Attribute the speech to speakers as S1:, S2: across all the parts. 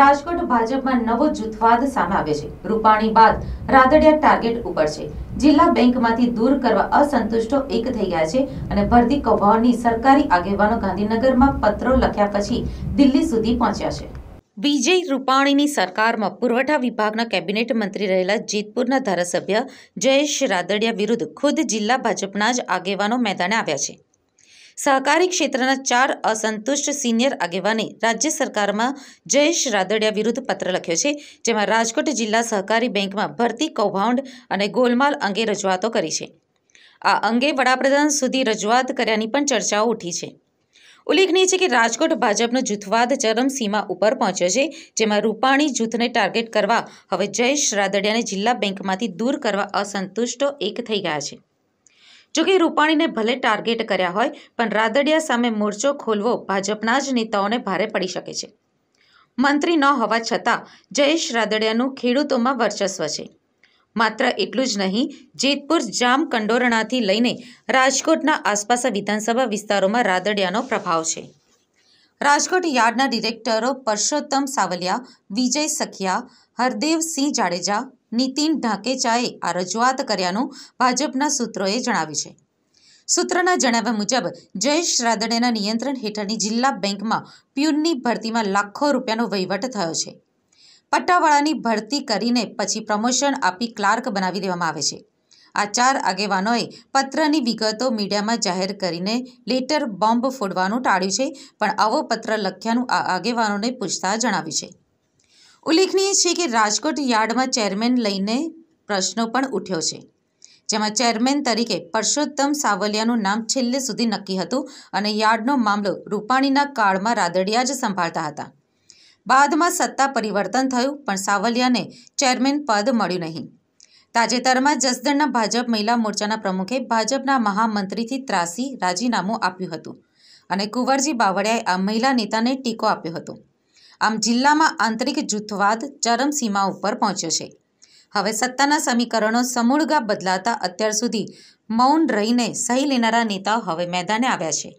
S1: રાજકોટ ભાજપમાં નવો જૂથવાદ સામે આવ્યો છે રૂપાણી બાદ રાદડિયા ટાર્ગેટ ઉપર છે જિલ્લા બેંકમાંથી દૂર કરવા અસંતુષ્ટો એક થઈ ગયા છે અને ભરતી કૌભાંડની સરકારી આગેવાનો ગાંધીનગરમાં પત્રો લખ્યા પછી દિલ્હી સુધી પહોંચ્યા છે વિજય રૂપાણીની સરકારમાં પુરવઠા વિભાગના કેબિનેટ મંત્રી રહેલા જેતપુરના ધારાસભ્ય જયેશ રાદડિયા વિરુદ્ધ ખુદ જિલ્લા ભાજપના જ આગેવાનો મેદાને આવ્યા છે સહકારી ક્ષેત્રના ચાર અસંતુષ્ટ સિનિયર આગેવાને રાજ્ય સરકારમાં જયેશ રાદડિયા વિરુદ્ધ પત્ર લખ્યો છે જેમાં રાજકોટ જિલ્લા સહકારી બેંકમાં ભરતી કૌભાંડ અને ગોલમાલ અંગે રજૂઆતો કરી છે આ અંગે વડાપ્રધાન સુધી રજૂઆત કર્યાની પણ ચર્ચાઓ ઉઠી છે ઉલ્લેખનીય છે કે રાજકોટ ભાજપનો જૂથવાદ ચરમસીમા ઉપર પહોંચ્યો છે જેમાં રૂપાણી જૂથને ટાર્ગેટ કરવા હવે જયેશ રાદડિયાને જિલ્લા બેંકમાંથી દૂર કરવા અસંતુષ્ટો એક થઈ ગયા છે જોકે રૂપાણીને ભલે ટાર્ગેટ કર્યા હોય પણ રાદડિયા સામે મોરચો ખોલવો ભાજપના જ નેતાઓને ભારે પડી શકે છે મંત્રી ન હોવા છતાં જયેશ રાદડિયાનું ખેડૂતોમાં વર્ચસ્વ છે માત્ર એટલું જ નહીં જેતપુર જામ કંડોરણાથી લઈને રાજકોટના આસપાસ વિધાનસભા વિસ્તારોમાં રાદડિયાનો પ્રભાવ છે રાજકોટ યાર્ડના ડિરેક્ટરો પરસોત્તમ સાવલિયા વિજય સખિયા હરદેવસિંહ જાડેજા નીતિન ઢાકેચાએ આ રજૂઆત કર્યાનું ભાજપના સૂત્રોએ જણાવ્યું છે સૂત્રના જણાવ્યા મુજબ જયેશ રાદણેના નિયંત્રણ હેઠળની જિલ્લા બેંકમાં પ્યુનની ભરતીમાં લાખો રૂપિયાનો વહીવટ થયો છે પટ્ટાવાળાની ભરતી કરીને પછી પ્રમોશન આપી ક્લાર્ક બનાવી દેવામાં આવે છે આ ચાર આગેવાનોએ પત્રની વિગતો મીડિયામાં જાહેર કરીને લેટર બોમ્બ ફોડવાનું ટાળ્યું છે પણ આવો પત્ર લખ્યાનું આ આગેવાનોને પૂછતા જણાવ્યું છે ઉલ્લેખનીય છે કે રાજકોટ યાર્ડમાં ચેરમેન લઈને પ્રશ્નો પણ ઉઠ્યો છે જેમાં ચેરમેન તરીકે પરસોત્તમ સાવલિયાનું નામ છેલ્લે સુધી નક્કી હતું અને યાર્ડનો મામલો રૂપાણીના કાળમાં રાદડિયા જ સંભાળતા હતા બાદમાં સત્તા પરિવર્તન થયું પણ સાવલિયાને ચેરમેન પદ મળ્યું નહીં તાજેતરમાં જસદણના ભાજપ મહિલા મોરચાના પ્રમુખે ભાજપના મહામંત્રીથી ત્રાસી રાજીનામું આપ્યું હતું અને કુંવરજી બાવળિયાએ આ મહિલા નેતાને ટીકો આપ્યો હતો આમ જિલ્લામાં આંતરિક જૂથવાદ ચરમસીમા ઉપર પહોંચ્યો છે હવે સત્તાના સમીકરણો સમૂળગા બદલાતા અત્યાર સુધી મૌન રહીને સહી લેનારા નેતાઓ હવે મેદાને આવ્યા છે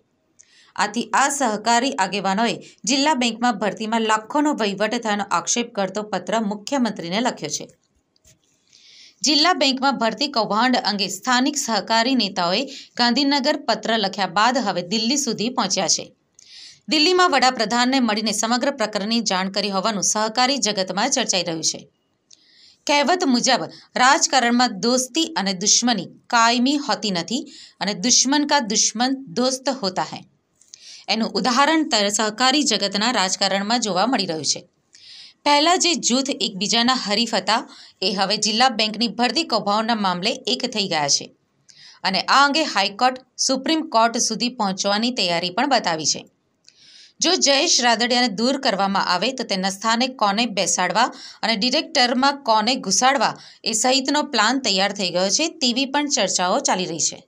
S1: આથી આ સહકારી આગેવાનોએ જિલ્લા બેંકમાં ભરતીમાં લાખોનો વહીવટ થયાનો આક્ષેપ કરતો પત્ર મુખ્યમંત્રીને લખ્યો છે જિલ્લા બેંકમાં ભરતી કૌભાંડ અંગે સ્થાનિક સહકારી નેતાઓએ ગાંધીનગર પત્ર લખ્યા બાદ હવે દિલ્હી સુધી પહોંચ્યા છે દિલ્હીમાં વડાપ્રધાનને મળીને સમગ્ર પ્રકરણની જાણ કરી હોવાનું સહકારી જગતમાં ચર્ચાઈ રહ્યું છે કહેવત મુજબ રાજકારણમાં દોસ્તી અને દુશ્મની કાયમી હોતી નથી અને દુશ્મન કા દુશ્મન દોસ્ત હોતા હૈ એનું ઉદાહરણ સહકારી જગતના રાજકારણમાં જોવા મળી રહ્યું છે પહેલાં જે જૂથ એકબીજાના હરીફ હતા એ હવે જિલ્લા બેંકની ભરતી કૌભાવના મામલે એક થઈ ગયા છે અને આ અંગે હાઈકોર્ટ સુપ્રીમ કોર્ટ સુધી પહોંચવાની તૈયારી પણ બતાવી છે જો જયેશ રાદડિયાને દૂર કરવામાં આવે તો તેના સ્થાને કોને બેસાડવા અને ડિરેક્ટરમાં કોને ઘુસાડવા એ સહિતનો પ્લાન તૈયાર થઈ ગયો છે તેવી પણ ચર્ચાઓ ચાલી રહી છે